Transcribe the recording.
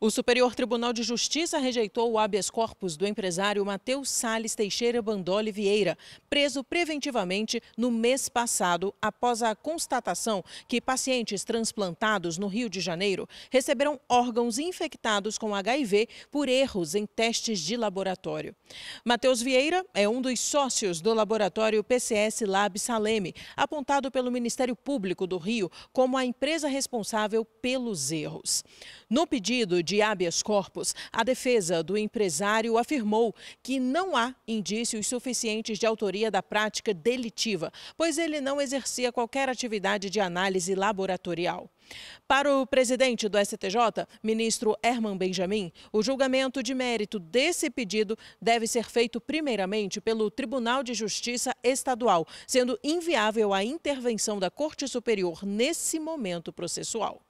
O Superior Tribunal de Justiça rejeitou o habeas corpus do empresário Matheus Sales Teixeira Bandoli Vieira, preso preventivamente no mês passado, após a constatação que pacientes transplantados no Rio de Janeiro receberam órgãos infectados com HIV por erros em testes de laboratório. Matheus Vieira é um dos sócios do laboratório PCS Lab Saleme, apontado pelo Ministério Público do Rio como a empresa responsável pelos erros. No pedido de habeas corpus, a defesa do empresário afirmou que não há indícios suficientes de autoria da prática delitiva, pois ele não exercia qualquer atividade de análise laboratorial. Para o presidente do STJ, ministro Herman Benjamin, o julgamento de mérito desse pedido deve ser feito primeiramente pelo Tribunal de Justiça Estadual, sendo inviável a intervenção da Corte Superior nesse momento processual.